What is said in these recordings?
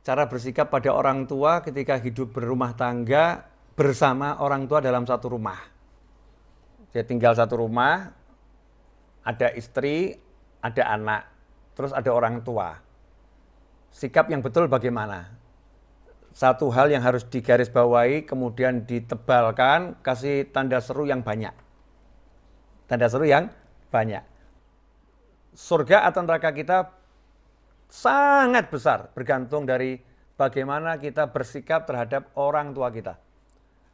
cara bersikap pada orang tua ketika hidup berumah tangga bersama orang tua dalam satu rumah. Dia tinggal satu rumah, ada istri, ada anak, terus ada orang tua. Sikap yang betul bagaimana? Satu hal yang harus digarisbawahi, kemudian ditebalkan, kasih tanda seru yang banyak. Tanda seru yang banyak. Surga atau neraka kita sangat besar bergantung dari bagaimana kita bersikap terhadap orang tua kita.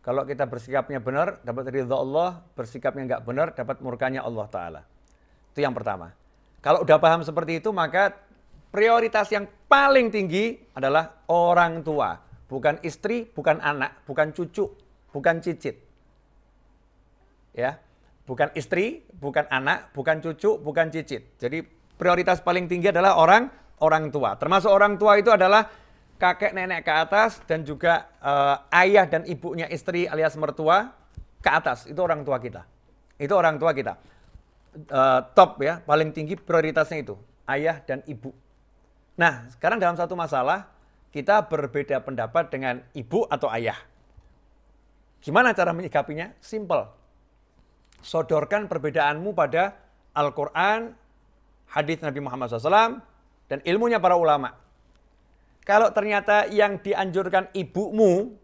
Kalau kita bersikapnya benar, dapat ridha Allah, bersikapnya nggak benar, dapat murkanya Allah Ta'ala. Itu yang pertama. Kalau udah paham seperti itu, maka prioritas yang paling tinggi adalah orang tua. Bukan istri, bukan anak, bukan cucu, bukan cicit. Ya, bukan istri, bukan anak, bukan cucu, bukan cicit. Jadi prioritas paling tinggi adalah orang orang tua. Termasuk orang tua itu adalah kakek nenek ke atas dan juga uh, ayah dan ibunya istri alias mertua ke atas. Itu orang tua kita. Itu orang tua kita. Uh, top ya, paling tinggi prioritasnya itu ayah dan ibu. Nah, sekarang dalam satu masalah kita berbeda pendapat dengan ibu atau ayah. Gimana cara menyikapinya? Simple. Sodorkan perbedaanmu pada Al-Quran, hadis Nabi Muhammad SAW, dan ilmunya para ulama. Kalau ternyata yang dianjurkan ibumu,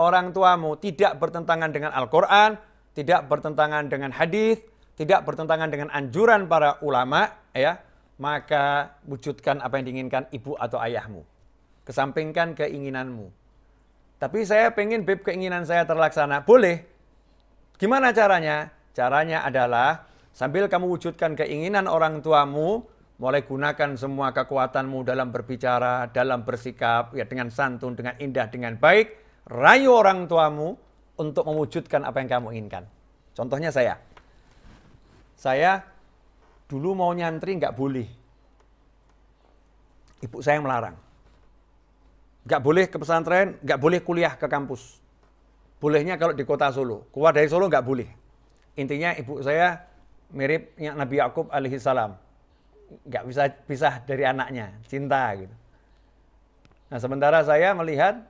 orang tuamu tidak bertentangan dengan Al-Quran, tidak bertentangan dengan hadis, tidak bertentangan dengan anjuran para ulama, ya, maka wujudkan apa yang diinginkan ibu atau ayahmu. Kesampingkan keinginanmu. Tapi saya pengen beb keinginan saya terlaksana. Boleh. Gimana caranya? Caranya adalah sambil kamu wujudkan keinginan orang tuamu, mulai gunakan semua kekuatanmu dalam berbicara, dalam bersikap ya dengan santun, dengan indah, dengan baik, rayu orang tuamu untuk mewujudkan apa yang kamu inginkan. Contohnya saya. Saya dulu mau nyantri nggak boleh. Ibu saya melarang. Nggak boleh ke pesantren, nggak boleh kuliah ke kampus. Bolehnya kalau di kota Solo. Keluar dari Solo nggak boleh. Intinya ibu saya mirip Nabi Yakub alaihi salam nggak bisa pisah dari anaknya, cinta gitu. Nah sementara saya melihat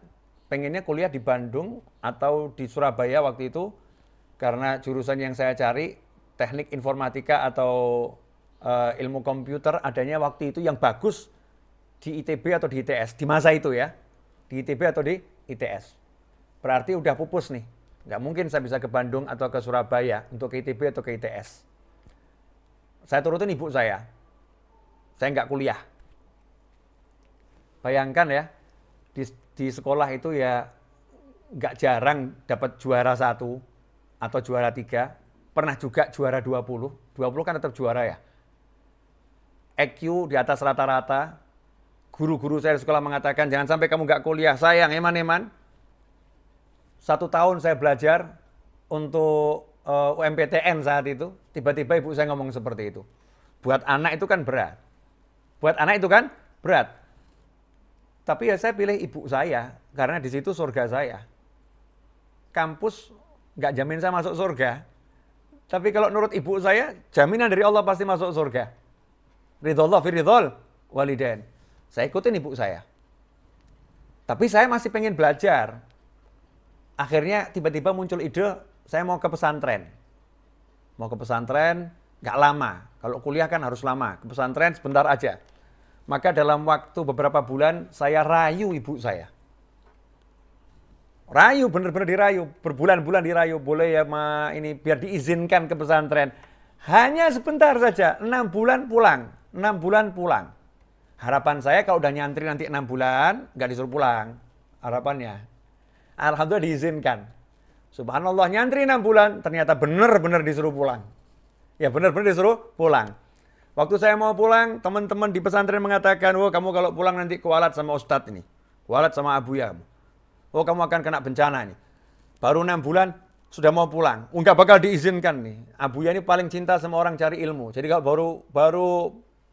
pengennya kuliah di Bandung atau di Surabaya waktu itu karena jurusan yang saya cari teknik informatika atau uh, ilmu komputer adanya waktu itu yang bagus di ITB atau di ITS di masa itu ya di ITB atau di ITS berarti udah pupus nih nggak mungkin saya bisa ke Bandung atau ke Surabaya untuk ke ITB atau ke ITS saya turutin ibu saya saya nggak kuliah. Bayangkan ya, di, di sekolah itu ya nggak jarang dapat juara satu atau juara tiga. Pernah juga juara 20. 20 kan tetap juara ya. EQ di atas rata-rata. Guru-guru saya di sekolah mengatakan, jangan sampai kamu nggak kuliah. Sayang, eman-eman. Satu tahun saya belajar untuk uh, eh, UMPTN saat itu. Tiba-tiba ibu saya ngomong seperti itu. Buat anak itu kan berat. Buat anak itu kan berat. Tapi ya saya pilih ibu saya karena di situ surga saya. Kampus nggak jamin saya masuk surga. Tapi kalau nurut ibu saya, jaminan dari Allah pasti masuk surga. Ridho Allah, firidhol, waliden. Saya ikutin ibu saya. Tapi saya masih pengen belajar. Akhirnya tiba-tiba muncul ide, saya mau ke pesantren. Mau ke pesantren, nggak lama. Kalau kuliah kan harus lama. Ke pesantren sebentar aja. Maka dalam waktu beberapa bulan saya rayu ibu saya. Rayu, benar-benar dirayu. Berbulan-bulan dirayu. Boleh ya ma ini biar diizinkan ke pesantren. Hanya sebentar saja, enam bulan pulang. enam bulan pulang. Harapan saya kalau udah nyantri nanti enam bulan, nggak disuruh pulang. Harapannya. Alhamdulillah diizinkan. Subhanallah nyantri enam bulan, ternyata benar-benar disuruh pulang. Ya benar-benar disuruh pulang. Waktu saya mau pulang, teman-teman di pesantren mengatakan, "Oh, kamu kalau pulang nanti kualat sama ustadz ini. Kualat sama abu ya kamu. Oh, kamu akan kena bencana ini." Baru enam bulan sudah mau pulang. Enggak oh, bakal diizinkan nih. Abu Abuya ini paling cinta sama orang cari ilmu. Jadi kalau baru baru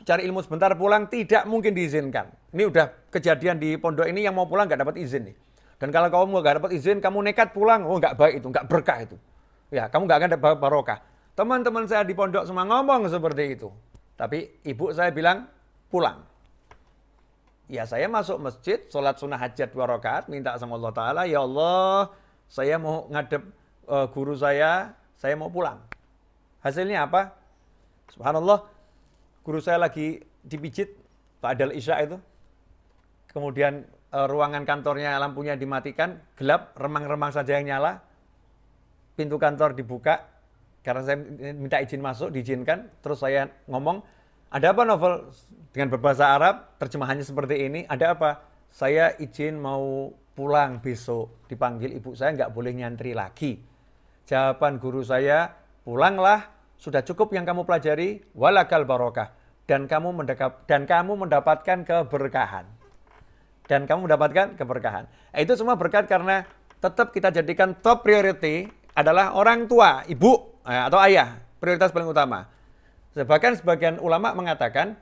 cari ilmu sebentar pulang tidak mungkin diizinkan. Ini udah kejadian di pondok ini yang mau pulang nggak dapat izin nih. Dan kalau kamu nggak dapat izin, kamu nekat pulang, oh nggak baik itu, nggak berkah itu. Ya, kamu nggak akan dapat barokah. Teman-teman saya di pondok semua ngomong seperti itu. Tapi ibu saya bilang pulang. Ya saya masuk masjid, sholat sunnah hajat dua rakaat, minta sama Allah Ta'ala, ya Allah saya mau ngadep uh, guru saya, saya mau pulang. Hasilnya apa? Subhanallah, guru saya lagi dipijit, Pak Adal Isya itu. Kemudian uh, ruangan kantornya lampunya dimatikan, gelap, remang-remang saja yang nyala. Pintu kantor dibuka, karena saya minta izin masuk, diizinkan, terus saya ngomong, ada apa novel dengan berbahasa Arab, terjemahannya seperti ini, ada apa? Saya izin mau pulang besok, dipanggil ibu saya nggak boleh nyantri lagi. Jawaban guru saya, pulanglah, sudah cukup yang kamu pelajari, walakal barokah, dan kamu mendekap, dan kamu mendapatkan keberkahan. Dan kamu mendapatkan keberkahan. Eh, itu semua berkat karena tetap kita jadikan top priority adalah orang tua, ibu, Eh, atau ayah, prioritas paling utama. Sebagian sebagian ulama mengatakan,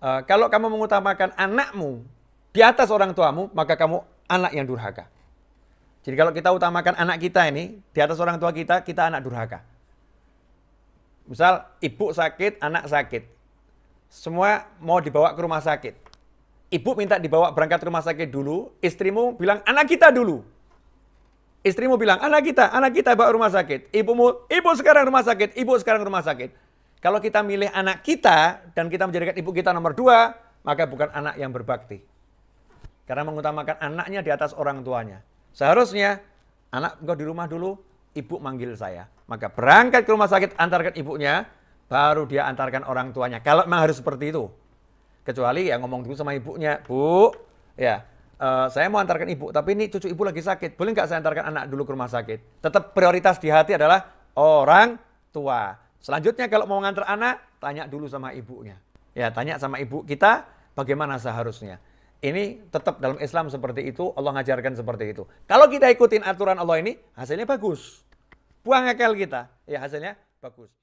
eh, kalau kamu mengutamakan anakmu di atas orang tuamu, maka kamu anak yang durhaka. Jadi kalau kita utamakan anak kita ini di atas orang tua kita, kita anak durhaka. Misal ibu sakit, anak sakit. Semua mau dibawa ke rumah sakit. Ibu minta dibawa berangkat ke rumah sakit dulu, istrimu bilang anak kita dulu. Istrimu bilang, anak kita, anak kita bawa rumah sakit. Ibumu, ibu sekarang rumah sakit, ibu sekarang rumah sakit. Kalau kita milih anak kita dan kita menjadikan ibu kita nomor dua, maka bukan anak yang berbakti. Karena mengutamakan anaknya di atas orang tuanya. Seharusnya anak engkau di rumah dulu, ibu manggil saya. Maka berangkat ke rumah sakit, antarkan ibunya, baru dia antarkan orang tuanya. Kalau memang harus seperti itu. Kecuali ya ngomong dulu sama ibunya, bu, ya Eh, saya mau antarkan ibu, tapi ini cucu ibu lagi sakit, boleh nggak saya antarkan anak dulu ke rumah sakit? Tetap prioritas di hati adalah orang tua. Selanjutnya kalau mau ngantar anak, tanya dulu sama ibunya. Ya, tanya sama ibu kita bagaimana seharusnya. Ini tetap dalam Islam seperti itu, Allah ngajarkan seperti itu. Kalau kita ikutin aturan Allah ini, hasilnya bagus. Buang akal kita, ya hasilnya bagus.